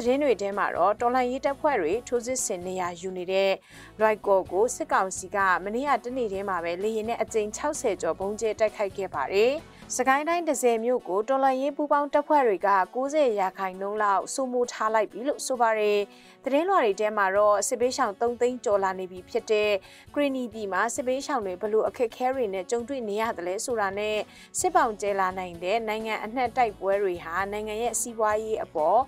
သတင်းတွေထဲမှာတော့တော်လှန်ရေးတပ်ဖွဲ့တွေထိုးစစ်ဆင်နေရယူနေတဲ့ right ကောကိုစစ်ကောင်စီကမနေ့ကတနေ့တည်းမှာပဲလေရင်နဲ့အကြိမ်60ကျော်ဘုံကျဲတိုက်ခိုက်ခဲ့ပါတယ်။စကိုင်းတိုင်းဒဇယ်မြို့ကိုတော်လှန်ရေးပူးပေါင်းတပ်ဖွဲ့တွေက90ရာခိုင်နှုန်းလောက်စုမိုးထားလိုက်ပြီလို့ဆိုပါတယ်။သတင်းလွှာတွေထဲမှာတော့စစ်ပေးဆောင်3သိန်းကျော်လာနေပြီဖြစ်တဲ့ကရီနီပြည်မှာစစ်ပေးဆောင်တွေဘလို့အခက်ခဲတွေနဲ့ကြုံတွေ့နေရတယ်လဲဆိုတာနဲ့စစ်ပောင်ကျဲလာနိုင်တဲ့နိုင်ငံအနှက်တိုက်ပွဲတွေဟာနိုင်ငံရဲ့စီးပွားရေးအပေါ်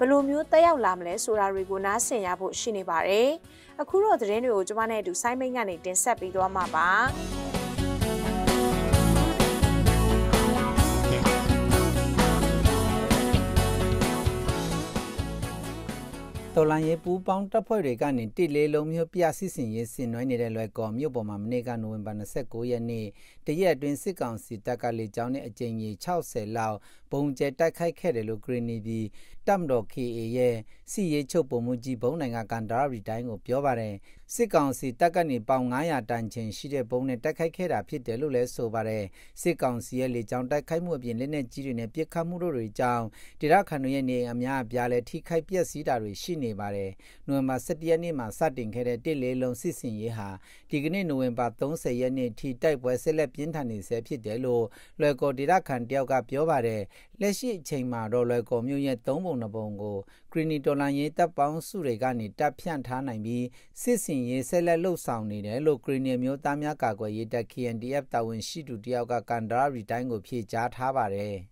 ဘယ်လိုမျိုးတက်ရောက်လာမလဲဆိုတာတွေကိုနားဆင်ရဖို့ရှိနေပါတယ်။အခုတော့သတင်းတွေကိုကျွန်မနဲ့အတူဆိုင်းမိတ်ကနေတင်ဆက်ပေးသွားမှာပါ။တော်လန်ရေးပူပေါင်းတပ်ဖွဲ့တွေကနေတိလေးလုံးမျိုးပြစစ်စင်ရေးဆင်နွှဲနေတဲ့လွယ်ကော်မြို့ပေါ်မှာမနေ့ကနိုဝင်ဘာ29ရက်နေ့တရက်အတွင်းစစ်ကောင်စီတပ်ကလေကြောင်းနဲ့အကြိမ်ကြီး60လောက်ပုံကျဲတိုက်ခိုက်ခဲ့တယ်လို့ဂရနီပြည်တပ်မတော် KA ရဲ့စီရေးချုပ်ပုံမှုကြီးဘုံနိုင်ငံကန်ဒါရီတိုင်းကို ပြောပါတယ်စစ်ကောင်စီတပ်ကနေပေါင်900တန်ချင်းရှိတဲ့ဘုံနဲ့တိုက်ခိုက်ခဲ့တာဖြစ်တယ်လို့လည်းဆိုပါတယ်စစ်ကောင်စီရဲ့လေကြောင်းတိုက်ခိုက်မှုအပြင်လက်နက်ကြီးတွေနဲ့ပစ်ခတ်မှုတို့တွေကြောင့်ဒေသခံတွေရဲ့နေအများအပြားလည်းထိခိုက်ပျက်စီးတာတွေရှိနေပါတယ်နိုဝင်ဘာ17ရက်နေ့မှာစတင်ခဲ့တဲ့တစ်လေးလုံးစစ်စင်ရေးဟာဒီကနေ့နိုဝင်ဘာ30ရက်နေ့ထိတိုက်ပွဲဆက်လက်ပြင်းထန်နေဆဲဖြစ်တယ်လို့လွယ်ကော်ဒေသခံတယောက်ကပြောပါတယ်လက်ရှိအချိန်မှာဒေါ်လာကော်မြို့ရဲ့၃ပုံ၂ပုံကိုခရီနီဒေါ်လာရေးတပ်ပေါင်းစုတွေကနေတပ်ဖြန့်ထားနိုင်ပြီးစစ်စင်ရေးဆက်လက်လှုပ်ဆောင်နေတယ်လို့ခရီနီမျိုးသားများကာကွယ်ရေးတပ် KNDF တာဝန်ရှိသူတယောက်ကကန်ဒါရီတိုင်းကိုဖြေကြားထားပါတယ်။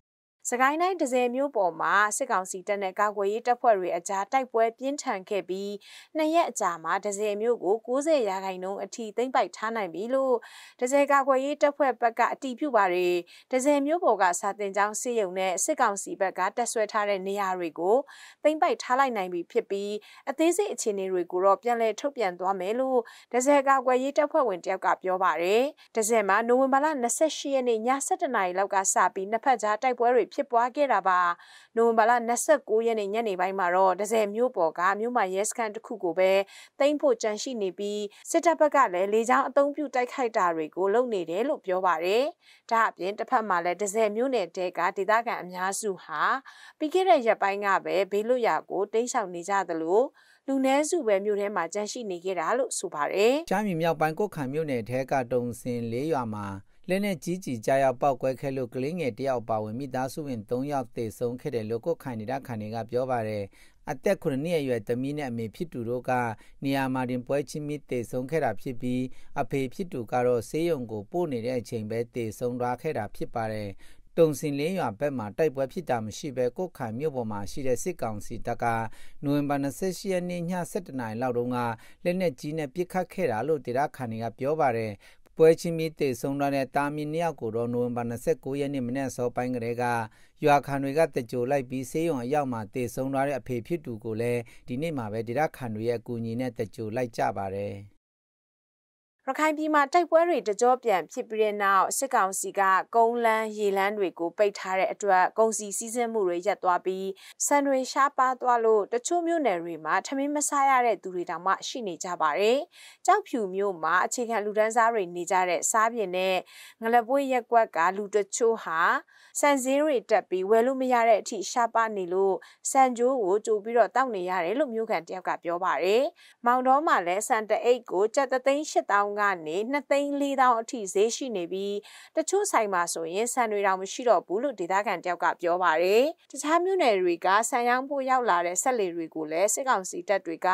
စကိုင်းတိုင်းဒဇယ်မြို့ပေါ်မှာစစ်ကောင်စီတပ်နဲ့ကာကွယ်ရေးတပ်ဖွဲ့တွေအကြားတိုက်ပွဲပြင်းထန်ခဲ့ပြီးနှစ်ရက်အကြာမှာဒဇယ်မြို့ကို90ရာခိုင်နှုန်းအထိသိမ်းပိုက်ထားနိုင်ပြီလို့ဒဇယ်ကာကွယ်ရေးတပ်ဖွဲ့ဘက်ကအတည်ပြုပါတယ်ဒဇယ်မြို့ပေါ်ကစာတင်ကျောင်းစစ်ရုံနဲ့စစ်ကောင်စီဘက်ကတက်ဆွဲထားတဲ့နေရာတွေကိုသိမ်းပိုက်ထားလိုက်နိုင်ပြီဖြစ်ပြီးအသေးစိတ်အခြေအနေတွေကိုတော့ပြန်လည်ထုတ်ပြန်သွားမယ်လို့ဒဇယ်ကာကွယ်ရေးတပ်ဖွဲ့ဝင်တယောက်ကပြောပါတယ်ဒဇယ်မှာနိုဝင်ဘာလ28ရက်နေ့ည7:00နာရီလောက်ကစပြီးနှစ်ဖက်ကြားတိုက်ပွဲတွေဖြစ်ပွားခဲ့တာပါနိုဝင်ဘာလ29ရက်နေ့ညနေပိုင်းမှာတော့ဒဇယ်မြို့ပေါ်ကမြို့မရဲစခန်းတစ်ခုကိုပဲတိမ့်ဖို့ကြံရှိနေပြီးစစ်တပ်ဘက်ကလည်းလေကြောင်းအုံပြုတိုက်ခိုက်တာတွေကိုလုပ်နေတယ်လို့ပြောပါတယ်ဒါအပြင်တစ်ဖက်မှာလည်းဒဇယ်မြို့နယ်တဲကဒေသခံအများစုဟာပြီးခဲ့တဲ့ရက်ပိုင်းကပဲဘေးလွတ်ရာကိုတိမ်းရှောင်နေကြသလိုလူနည်းစုပဲမြို့ထဲမှာကြန့်ရှိနေခဲ့တာလို့ဆိုပါတယ်။ကြားမြမြောက်ပိုင်းကုတ်ခံမြို့နယ်ထဲကတုံစင်လေးရွာမှာလက်နဲ့ကြီးကြီးကြာရောက်ပောက်ကွဲခဲ့လို့ကလေးငယ်တယောက်ပါဝင်မိသားစုဝင်၃ယောက်သေဆုံးခဲ့တယ်လို့ကိုခိုင်နေတာခန်နေကပြောပါတယ်အသက်9နှစ်အရွယ်သမီးနဲ့အမေဖြစ်သူတို့ကနေရာမှာတင်ပွဲချင်းမိတေဆုံးခဲ့တာဖြစ်ပြီးအဖေဖြစ်သူကတော့ဆေးရုံကိုပို့နေတဲ့အချိန်ပဲတေဆုံးသွားခဲ့တာဖြစ်ပါတယ်တုံစင်လင်းရွာဘက်မှာတိုက်ပွဲဖြစ်တာမရှိဘဲကုတ်ခိုင်မြို့ပေါ်မှာရှိတဲ့စစ်ကောင်စီတပ်ကနိုဝင်ဘာ28ရက်နေ့ည7:00နာရီလောက်တုန်းကလက်နက်ကြီးနဲ့ပစ်ခတ်ခဲ့တာလို့ဒေသခံတွေကပြောပါတယ်ပွဲချင်းမီတေဆုံးလာတဲ့တာမီနှစ်ယောက်ကိုတော့နိုဝင်ဘာ29ရက်နေ့မနေ့စောပိုင်းကလေးကရွာခံတွေကတကြိုလိုက်ပြီးဆေးရုံအရောက်မှာတေဆုံးလာတဲ့အဖေဖြစ်သူကိုလည်းဒီနေ့မှာပဲဒေသခံတွေရဲ့အကူအညီနဲ့တကြိုလိုက်ကြပါတယ်။ရခိုင်ပြည်မှာတိုက်ပွဲတွေတကြောပြန်ဖြစ်ပြီးတဲ့နောက်စစ်ကောင်စီကကုန်းလန်းရေလန်းတွေကိုပိတ်ထားတဲ့အတွက်ကုန်စည်စည်းစင်းမှုတွေရပ်သွားပြီးဆန်တွေရှားပါးသွားလို့တချို့မြို့နယ်တွေမှာထမင်းမစားရတဲ့သူတွေတောင်မှရှိနေကြပါတယ်။ကြောက်ဖြူမြို့မှာအခြေခံလူဒန်းစားတွေနေကြတဲ့စားပြင်နဲ့ငလပွေးရက်ကွက်ကလူတချို့ဟာဆန်စည်းတွေတက်ပြီးဝယ်လို့မရတဲ့အထိရှားပါးနေလို့ဆန်ကြိုးကိုကြိုပြီးတော့တောက်နေရတယ်လို့မြို့ကန်တယောက်ကပြောပါတယ်။မောင်တော်မှာလည်းဆန်တအိတ်ကိုကြက်သိန်း၈000 3000ကနေ234000အထိဈေးရှိနေပြီးတချို့ဆိုင်မှာဆိုရင်ဆန်တွေတောင်မရှိတော့ဘူးလို့ဒေသခံတယောက်ကပြောပါတယ်။တခြားမြို့နယ်တွေကဆန်ရောင်းဖို့ရောက်လာတဲ့ဆက်လေတွေကိုလည်းစစ်ကောင်စီတပ်တွေက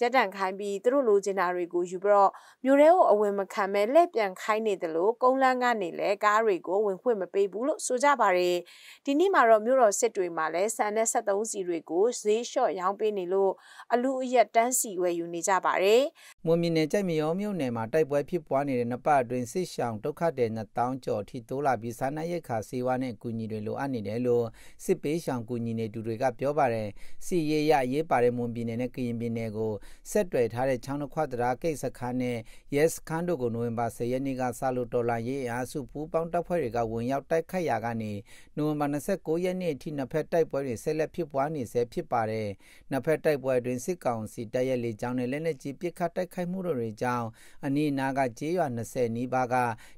ရပ်တန့်ခိုင်းပြီးသူတို့လိုချင်တာတွေကိုယူပြီးတော့မြို့ထဲကိုအဝင်မခံပဲလက်ပြန်ခိုင်းနေတယ်လို့ကုန်းလန်းကနေလည်းကားတွေကိုဝင်ခွင့်မပေးဘူးလို့ဆိုကြပါတယ်။ဒီနေ့မှာတော့မြို့တော်စစ်တွေမှာလည်းဆန်နဲ့73စီတွေကိုဈေးလျှော့ရောင်းပေးနေလို့အလူအရက်တန်းစီဝယ်ယူနေကြပါတယ်မွန်မြနယ်ကြိုက်မြောမြို့နယ်မှာတိုက်ပွဲဖြစ်ပွားနေတဲ့နှစ်ပတ်အတွင်းစစ်ရှောင်ဒုက္ခတဲ့2000ကျော်ထိတိုးလာပြီးစားနပ်ရိက္ခာစေဝါနဲ့အကူအညီတွေလိုအပ်နေတယ်လို့စစ်ပေးရှောင်ကူညီနေသူတွေကပြောပါတယ်စီရေးရရေးပါတဲ့မွန်ပြည်နယ်နဲ့ကရင်ပြည်နယ်ကိုဆက်တွယ်ထားတဲ့ချောင်းနှခွတရားကိစ္စခန်းနဲ့ရဲစခန်းတို့ကိုနိုဝင်ဘာ10ရက်နေ့ကစလို့ဒေါ်လာရေးအားစုပူးပေါင်းတပ်ဖွဲ့တွေကဝင်ရောက်တိုက်ခိုက်ရာကနေနိုဝင်ဘာ29ရက်နေ့အထိနှစ်ဖက်တိုက်ပွဲတွေဆက်လက်ဖြစ်ပွားနေဆဲဖြစ်ပါတယ်နှစ်ဖက်တိုက်ပွဲအတွင်းစစ်ကောင်စီတပ်ရဲ့လေကြောင်းနဲ့လက်နက်ကြီးပစ်ခတ်တိုက်ခိုက်မှုတို့တွေကြောင့်အနီးအနားကကျေးရွာ20နီးပါးက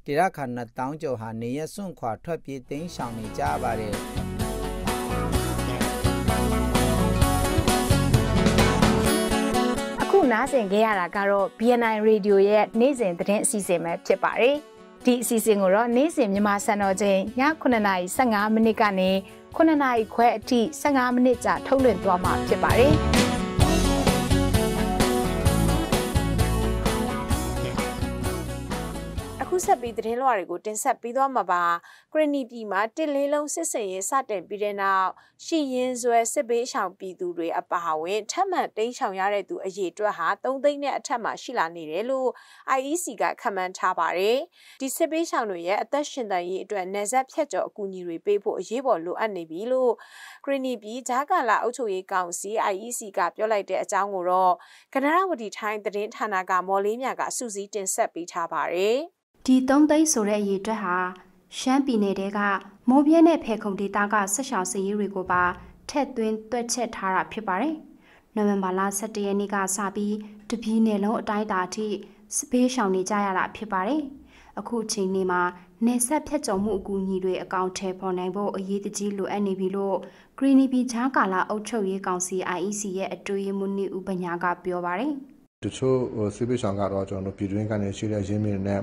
ဒေရခါ1000ကျော်ဟာနေရစွန့်ခွာထွက်ပြေးတိမ်းရှောင်နေကြပါတယ်ခုနားဆင်ခဲ့ရတာကတော့ BNI Radio ရဲ့နေ့စဉ်သတင်းအစီအစဉ်ပဲဖြစ်ပါတယ်။ဒီအစီအစဉ်ကိုတော့နေ့စဉ်မြန်မာစံတော်ချိန်ည9:15မိနစ်ကနေ9:00ခွဲအထိ15မိနစ်ကြာထုတ်လွှင့်သွားမှာဖြစ်ပါတယ်။ဆက်ပြီးသတင်းလွှာတွေကိုတင်ဆက်ပေးသွားမှာပါခရနီပြည်မှာတစ်လေးလုံးစစ်စင်ရေးစတင်ပြီးတဲ့နောက်ရှီရင်ဆွဲစစ်ပေးဆောင်ပြည်သူတွေအပါအဝင်ထပ်မံတိမ်းရှောင်ရတဲ့သူအရေအတွက်ဟာ3သိန်းနဲ့အထက်မှာရှိလာနေတယ်လို့ IEC ကခန့်မှန်းထားပါတယ်ဒီစစ်ပေးဆောင်တွေရဲ့အသက်ရှင်သန်ရေးအတွက်နေဆက်ဖြတ်ကျော်အကူအညီတွေပေးဖို့အရေးပေါ်လိုအပ်နေပြီလို့ခရနီပြည်ဂျာကာလာအုပ်ချုပ်ရေးကောင်စီ IEC ကပြောလိုက်တဲ့အကြောင်းကိုတော့ကနရဝတီထိုင်းသတင်းဌာနကမော်လေးမြကစူးစီးတင်ဆက်ပေးထားပါတယ်။ဒီ3သိန်းဆိုတဲ့အရေးအတွက်ဟာရှမ်းပြည်နယ်တဲကမိုးပြဲနဲ့ဖဲခုံဒေသကဆက်ရှောင်စည်ရေးတွေကိုပါထက်သွင်းတွက်ချက်ထားတာဖြစ်ပါတယ်။နိုဝင်ဘာလ17ရက်နေ့ကစပြီးတပြည်နယ်လုံးအတိုင်းအတာအထိစပေးရှောင်နေကြရတာဖြစ်ပါတယ်။အခုချိန်နေမှာနေဆက်ဖြတ်ကျော်မှုအကူအညီတွေအကောင့်ထဲပေါ်နိုင်ဖို့အရေးတကြီးလိုအပ်နေပြီလို့ Greeny Bee ချားကာလာအုပ်ချုပ်ရေးကောင်စီ IEC ရဲ့အတွေ့အမှုနှစ်ဦးပညာကပြောပါတယ်။တချို့ဆေးပိတ်ဆောင်ကတော့ကျွန်တော်တို့ပြည်တွင်းကနေရှိတဲ့ရင်းမြစ်နဲ့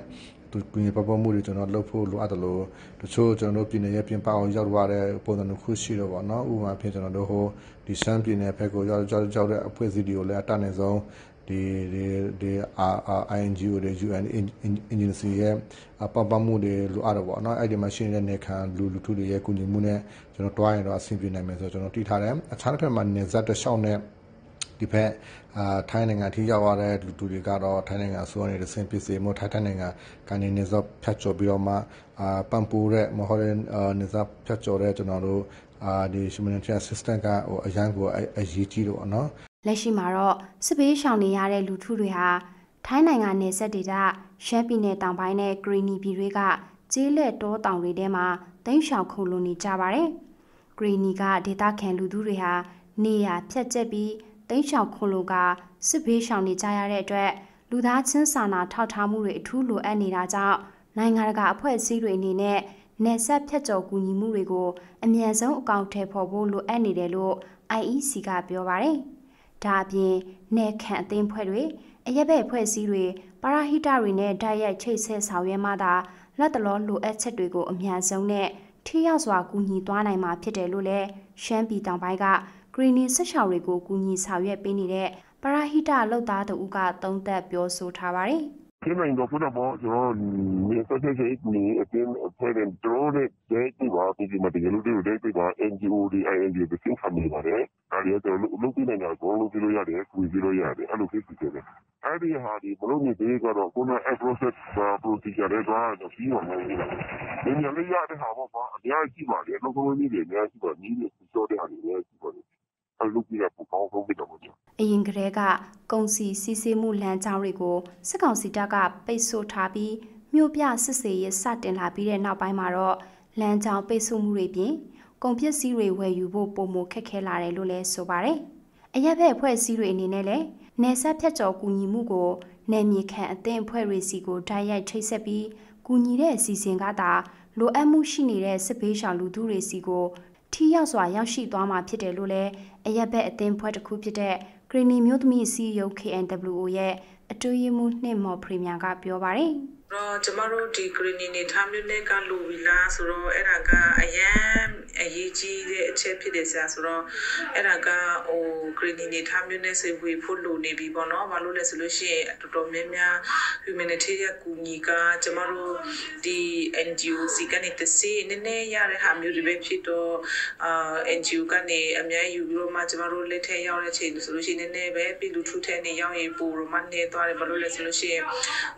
သူကွင်းပပမှုတွေကျွန်တော်လုပ်ဖို့လိုအပ်တယ်လို့တချို့ကျွန်တော်တို့ပြည်နယ်ရဲ့ပြင်ပအောင်ရောက်သွားတဲ့ပုံစံတစ်ခုရှိတော့ဗောနော်ဥပမာဖြင့်ကျွန်တော်တို့ဟိုဒီရှမ်းပြည်နယ်ဘက်ကိုရောက်ရောက်ရောက်တဲ့အဖွဲ့အစည်းတွေကိုလည်းအတတ်နိုင်ဆုံးဒီဒီဒီ INGO တွေ UN agency ရဲ့ပပမှုတွေလိုအပ်တော့ဗောနော်အဲ့ဒီမှာရှိနေတဲ့နေခံလူလူထုတွေရဲ့ကူညီမှုနဲ့ကျွန်တော်တွားရင်တော့အဆင်ပြေနိုင်မယ်ဆိုတော့ကျွန်တော်တည်ထားတယ်အခြားတစ်ဖက်မှာနေဇက်တစ်လျှောက်နဲ့ဒီဘက်အာထိုင်းနိုင်ငံထိရောက်ရတဲ့လူတူတွေကတော့ထိုင်းနိုင်ငံအစိုးရနဲ့တဆင့်ပြည်စီမှုထိုင်းထိုင်းနိုင်ငံကနေနေစောဖြတ်ကျော်ပြီးတော့မှအာပမ်ပူတဲ့မဟော်ရန်နေစောဖြတ်ကျော်တဲ့ကျွန်တော်တို့အာဒီ humanitarian assistance ကဟိုအရန်ကိုအရေးကြီးတော့နော်လက်ရှိမှာတော့စပေးရှောင်နေရတဲ့လူထုတွေဟာထိုင်းနိုင်ငံနယ်စပ်ဒေသရှမ်းပြည်နယ်တောင်ပိုင်းနဲ့ဂရီနီပြည်တွေကကျေးလက်တောတောင်တွေထဲမှာတိမ်းရှောင်ခုန်လွန်နေကြပါတယ်။ဂရီနီကဒေသခံလူထုတွေဟာနေရဖြတ်ကျက်ပြီးတိန့်ရှောင်ခွန်လိုကစစ်ဘေးရှောင်နေကြရတဲ့အတွက်လူသားချင်းစာနာထောက်ထားမှုတွေအထူးလိုအပ်နေတာကြောင့်နိုင်ငံတကာအဖွဲ့အစည်းတွေအနေနဲ့နယ်စပ်ဖြတ်ကျော်ကူညီမှုတွေကိုအမြန်ဆုံးအကောင့်ထည့်ဖို့လိုအပ်နေတယ်လို့ IEC ကပြောပါတယ်။ဒါအပြင်နယ်ခံအသင်းဖွဲ့တွေအရက်ဘက်ဖွဲ့စည်းတွေပါရာဟိတတွေနဲ့တိုက်ရိုက်ချိတ်ဆက်ဆောင်ရွက်မှသာလက်တလောလိုအပ်ချက်တွေကိုအမြန်ဆုံးနဲ့ထိရောက်စွာကူညီသွားနိုင်မှာဖြစ်တယ်လို့လည်းရှမ်းပြည်တောင်ပိုင်းကဂရီနင်းဆက်ရှောက်တွေကိုကူညီဆောင်ရွက်ပေးနေတဲ့ပရာဟိတလုပ်သားတို့ကသုံးသပ်ပြောဆိုထားပါတယ်။ဒီနိုင်ငံကဘုရားဘောကျွန်တော်ဒီဆက်ဆက်ရေးနေအတင်းအဖွဲ့တွေဒရုန်းတွေဒိတ်တွေပါဒီမှာဒီလိုတွေဒိတ်တွေပါ NGO တွေ INGO တွေသင်ခါနေပါတယ်။ဒါလည်းကျွန်တော်လုပ်ပြီးနေတာကိုလုပ်ပြီးလို့ရတယ်၊ကူပြီးလို့ရတယ်အဲ့လိုဖြစ်ဖြစ်တယ်။အဲ့ဒီဟာဒီဘလို့နေသေးကတော့ကိုယ်နဲ့ process procedure တွေကတော့ပြီးအောင်လုပ်နေတာ။ဒီနေ့လေးရတဲ့ဟာပေါ့ကွာအများကြီးပါလေ။အလုပ်ဆုံးကြီးတွေအများကြီးပါ။နည်းနည်းပြောတဲ့ဟာတွေအများကြီးပါလေ။အဲ့လုပ်ပြရပုံကောင်းဆုံးဖြစ်တော့မှာ။အရင်ကတည်းကကုန်စီစီးဆင်းမှုလမ်းကြောင်းတွေကိုစစ်ကောင်စီတပ်ကပိတ်ဆို့ထားပြီး မြို့ပြစစ်စေးရစတင်လာပြီးတဲ့နောက်ပိုင်းမှာတော့လမ်းကြောင်းပိတ်ဆို့မှုတွေပြင်ကုန်ပစ္စည်းတွေဝယ်ယူဖို့ပုံမခက်ခဲလာတယ်လို့လည်းဆိုပါတယ်။အရက်ဖက်အဖွဲ့အစည်းတွေအနေနဲ့လည်းနယ်ဆက်ဖြတ်ကျော်ကူညီမှုကိုနယ်မြေခံအသင်းအဖွဲ့တွေစီကိုတိုက်ရိုက်ထိတ်ဆက်ပြီး ကူညီတဲ့အစီအစဉ်ကသာလိုအပ်မှုရှိနေတဲ့စစ်ဘေးရှောင်လူထုတွေစီကိုထိရောက်စွာရောက်ရှိသွားမှာဖြစ်တယ်လို့လည်းအရက်ဘက်အသင်းဖွဲ့တစ်ခုဖြစ်တဲ့ Greeny မျိုးသမီး CEO KNWO ရဲ့အတူရမှုနှင့်မော်ပရီမီယာကပြောပါတယ်။တော့ကျမတို့ဒီ Greeny နေထားမျိုးနဲ့ကလူပြီလားဆိုတော့အဲ့ဒါကအရန်အရေးကြီးတဲ့အချက်ဖြစ်တယ်ဆရာဆိုတော့အဲ့ဒါကဟို Greeny နေထားမျိုးနဲ့စေဝေဖို့လိုနေပြီပေါ့နော်။ဘာလို့လဲဆိုလို့ရှိရင်တော်တော်များများ humanitarian ကူညီကကျမတို့ဒီ NGO စီကနေတစေနည်းနည်းရတဲ့ဟာမျိုးတွေပဲဖြစ်တော့အာ NGO ကနေအများယူပြီးတော့မှကျမတို့လက်ထက်ရောက်တဲ့ချိန်ဆိုလို့ရှိရင်နည်းနည်းပဲပြည်သူထုထဲနေရောက်ရင်ပိုတော့မှနေသွားတယ်ဘာလို့လဲဆိုလို့ရှိရင်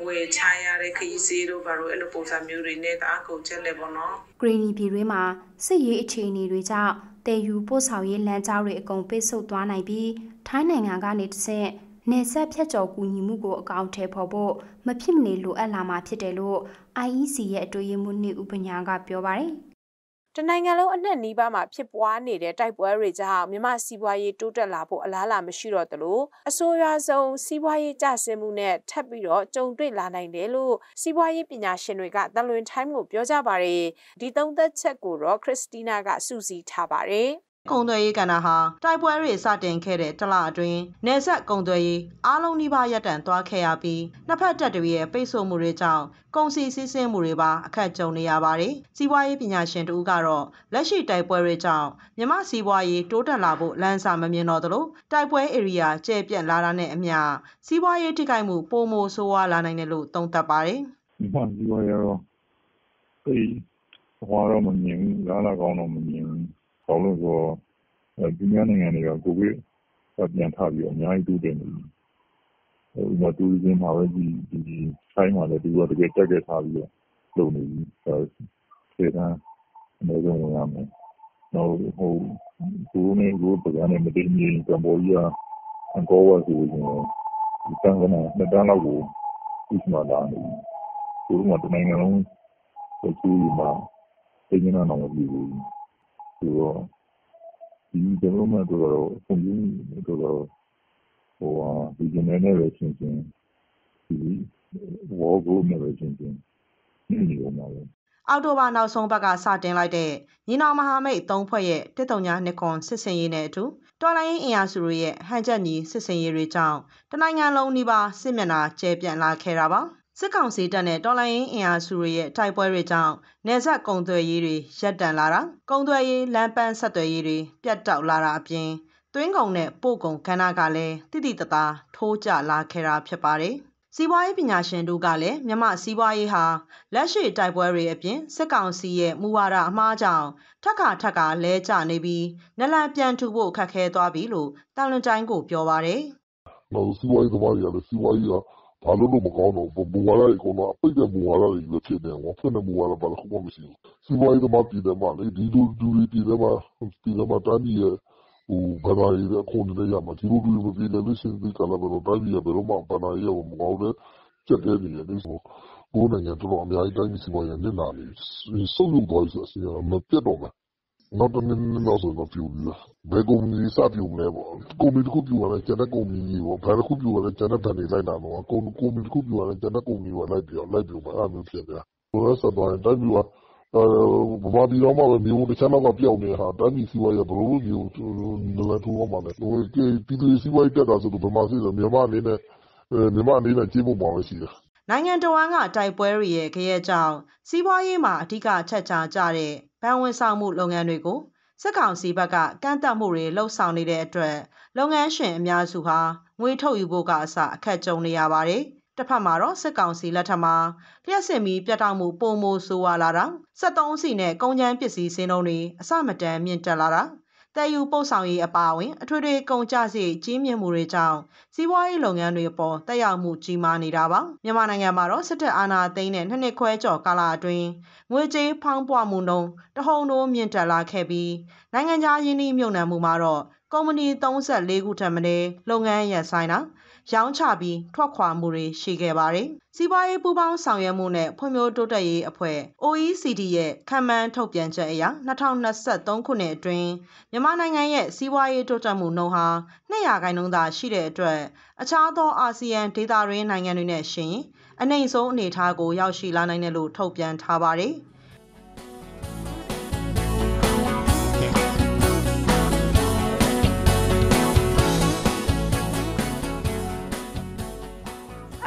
ဝေချရတဲ့ခရီးစေးတို့ဘာလို့အဲ့လိုပုံစံမျိုးတွေနဲ့တအားကုန်ချက်လဲပေါ့နော် Greeny ပြည်တွင်းမှာစစ်ရေးအခြေအနေတွေကြောင့်တည်ယူပို့ဆောင်ရေးလမ်းကြောင်းတွေအကုန်ပိတ်ဆို့သွားနိုင်ပြီးထိုင်းနိုင်ငံကနေတဆင့်နယ်စပ်ဖြတ်ကျော်ကူညီမှုကိုအကောင့်ထဲပေါ်ဖို့မဖြစ်မနေလိုအပ်လာမှာဖြစ်တယ်လို့ IEC ရဲ့အတွေ့အမှုနှစ်ဥပညာက ပြောပါတယ်။တနိုင်ငံလုံးအနှံ့နီးပါးမှာဖြစ်ပွားနေတဲ့တိုက်ပွဲတွေကြောင့်မြမစီးပွားရေးတိုးတက်လာဖို့အလားအလာ မရှိတော့သလိုအဆိုးရွားဆုံးစီးပွားရေးကျဆင်းမှုနဲ့ထပ်ပြီးတော့ကြုံတွေ့လာနိုင်တယ်လို့စီးပွားရေးပညာရှင်တွေကတန်လွင် time ကိုပြောကြပါတယ်။ဒီသုံးသက်ချက်ကိုတော့ Christina ကစူးစီးထားပါတယ်။ကုန်သွယ်ရေးကဏ္ဍဟာတိုက်ပွဲတွေစတင်ခဲ့တဲ့တလအတွင်းနယ်စပ်ကုန်သွယ်ရေးအားလုံးနှိပါရပ်တန့်သွားခဲ့ရပြီးနှစ်ဖက်တပ်တွေရဲ့ပိတ်ဆို့မှုတွေကြောင့်ကုန်စည်စည်းစင်းမှုတွေပါအခက်ကြုံနေရပါတယ်။စီးပွားရေးပညာရှင်တို့ကတော့လက်ရှိတိုက်ပွဲတွေကြောင့်မြမစီးပွားရေးတိုးတက်လာဖို့လမ်းစာမမြင်တော့သလိုတိုက်ပွဲ area ကျဲပြန့်လာတာနဲ့အမျှစီးပွားရေးထိခိုက်မှုပိုမိုဆိုးဝါးလာနိုင်တယ်လို့သုံးသပ်ပါတယ်။မြမစီးပွားရေးရောအေးဟွာတော့မမြင်ဘူးလားလားကောင်းတော့မမြင်ဘူးဘာလို့ဆိုတော့ဒီနိုင်ငံတွေကကိုဗစ်ပြန်ထပြီးအများကြီးတိုးတယ်နေပြီဟိုမှာတူရင်းမှာပဲဒီဒီဆိုင်မှာလည်းဒီကတကယ်တက်ခဲ့ထားပြီးတော့လုပ်နေပြီဆိုတော့ခြေတန်းအမေကဝင်ရမယ်တော့ဟိုကိုနေကိုပကနဲ့မတင်မြင်ကမ္ဘောဒီးယားအကောဝါဆိုရင်ဒီတန်းကနဲ့တန်းလောက်ကိုဒီမှာလာနေပြီကိုကတနိုင်ငံလုံးကိုကျူးမှာတင်နေတော့မပြီးဘူးဆိုတော့ဒီကျွန်တော်မှတော့ဘုံကြီးတော့ဟိုဟာဒီဂျန်နယ်ရဲ့ရှင်ရှင်ဒီဝေါ်ဂိုနယ်ရဲ့ရှင်ရှင်ဒီလိုမျိုးပါအောက်တိုဘာနောက်ဆုံးပတ်ကစတင်လိုက်တဲ့ညီနောင်မဟာမိတ်၃ဖွဲ့ရဲ့တစ်တုံညာနကွန်စစ်စင်ရေးနဲ့အတူတော်လိုင်းအင်အားစုတို့ရဲ့ဟန်ချက်ညီစစ်စင်ရေးတွေကြောင့်တနိုင်ငံလုံးနီးပါးစစ်မျက်နှာကျဲပြန့်လာခဲ့တာပါ။စစ်ကောင်စီတပ်နဲ့တော်လိုင်းရင်အင်အားစုတွေရဲ့တိုက်ပွဲတွေကြောင့်နယ်စပ်ကုံသွယ်ရေးတွေရပ်တန့်လာတာကုံသွယ်ရေးလမ်းပန်းဆက်သွယ်ရေးတွေပြတ်တောက်လာတာအပြင်သွင်းကုန်နဲ့ပို့ကုန်ကဏ္ဍကလည်းတိတိတသားထိုးကျလာခဲ့တာဖြစ်ပါတယ်။စီးပွားရေးပညာရှင်တို့ကလည်းမြမစီးပွားရေးဟာလက်ရှိတိုက်ပွဲတွေအပြင်စစ်ကောင်စီရဲ့မူဝါဒအမှားကြောင့်ထက်ခါထက်ခါလဲကျနေပြီးနလန်ပြန်ထူဖို့ခက်ခဲသွားပြီလို့တာလွန်တိုင်းကိုပြောပါတယ်။ဟိုစီးပွားရေးသမားတွေကလည်းစီးပွားရေးကအားလုံးတော့မကောင်းတော့ဘူး။ဘဝလိုက်ကုန်တော့ပိတ်တဲ့ဘဝလိုက်တွေဖြစ်နေတော့ဖြစ်နေဘဝလိုက်ဘာလို့ခုမှမရှိဘူး။စီးပွားရေးသမားပြည်တယ်မှာလေဒီလိုဒူရီပြည်တယ်မှာပြည်တယ်မှာတားပြီးရဟိုဘာသာရေးအခွင့်အရေးရမှာဒီလိုဒူရီပြည်တယ်လို့စဉ်းစားကြလာတော့တားပြီးရဘယ်တော့မှဘာသာရေးကိုမကောင်းတဲ့ကျက်တဲ့နေတယ်ဆိုဘိုးနိုင်ငံတော်အများကြီးတိုင်းစီးပွားရေးနဲ့လာနေစုပ်လို့ပေါ်ဆိုအစီအမပြတ်တော့ဘူး။နောက်တနှစ်နှစ်လောက်ဆိုရင်တော့ပြိုပြီသား။ဘယ်ကုမ္ပဏီတွေစပြိုမလဲပေါ့။ကုမ္ပဏီတခုပြိုလာရင်ကျန်တဲ့ကုမ္ပဏီတွေရော၊ဘဏ်တခုပြိုလာရင်ကျန်တဲ့ဘဏ်တွေလိုက်နာမှာ။ကုမ္ပဏီတခုပြိုလာရင်ကျန်တဲ့ကုမ္ပဏီတွေပါလိုက်ပြိုမယ်။အဲဒါမျိုးဖြစ်နေတာ။လိုလည်းဆက်သွားရင်တိုင်းပြည်မှာဗမာပြည်တောင်မှနေပုံတခြမ်းလောက်ကပျောက်နေတာ။တိုင်းပြည်စီးပွားရေးကဘယ်လိုလုပ်နာလန်ထူသွားမှာလဲ။ပြည်သူတွေစီးပွားရေးပျက်တာဆိုလို့ဗမာအနေနဲ့ကြေးပုံမှာပဲရှိတာနိုင်ငံတော်ဝန်ကတိုက်ပွဲတွေရဲ့ခရဲကြောင့်စီးပွားရေးမှာအဓိကအချက်ချာကြတဲ့ဗန်ဝန်ဆောင်မှုလုပ်ငန်းတွေကိုစစ်ကောင်စီဘက်ကကန့်သတ်မှုတွေလှုပ်ဆောင်နေတဲ့အတွက်လုပ်ငန်းရှင်အများစုဟာငွေထုတ်ယူဖို့ကအစအခက်ကြုံနေရပါတယ်။တစ်ဖက်မှာတော့စစ်ကောင်စီလက်ထက်မှာလျှက်စင်ပြီးပြတ်တောက်မှုပုံမိုဆိုးလာတာ73စီနဲ့ကုန်ကျန်းပစ္စည်းစင်းလုံးတွေအစမတန်မြင့်တက်လာတာတည်ယူပို့ဆောင်ရေးအပါအဝင်အထွေထွေကုန်ကျစရိတ်ကြီးမြင့်မှုတွေကြောင့်စီးပွားရေးလုပ်ငန်းတွေအပေါ်တက်ရောက်မှုကြီးမားနေတာပါ။မြန်မာနိုင်ငံမှာတော့စစ်တပ်အာဏာသိမ်းတဲ့နှစ်နှစ်ခွဲကျော်ကာလအတွင်းငွေကြေးဖောင်းပွမှုနှုန်းတဟုန်တိုးမြင့်တက်လာခဲ့ပြီးနိုင်ငံခြားရင်းနှီးမြှုပ်နှံမှုမှာတော့ကုမ္ပဏီ34ခုထက်မနည်းလုပ်ငန်းရပ်ဆိုင်တာရောင်းချပြီးထွက်ခွာမှုတွေရှိခဲ့ပါတယ်။စီးပွားရေးပူးပေါင်းဆောင်ရွက်မှုနဲ့ဖွံ့ဖြိုးတိုးတက်ရေးအဖွဲ့ OECD ရဲ့ခံမှန်းထုတ်ပြန်ချက်အရ2023ခုနှစ်အတွင်းမြန်မာနိုင်ငံရဲ့စီးပွားရေးတိုးတက်မှုနှုန်းဟာ200ခိုင်နှုန်းသာရှိတဲ့အတွက် အခြားသောအာဆီယံဒေသတွင်းနိုင်ငံတွေနဲ့ရှင်အနိုင်ဆုံးအနေအထားကိုရောက်ရှိလာနိုင်တယ်လို့ထုတ်ပြန်ထားပါတယ်။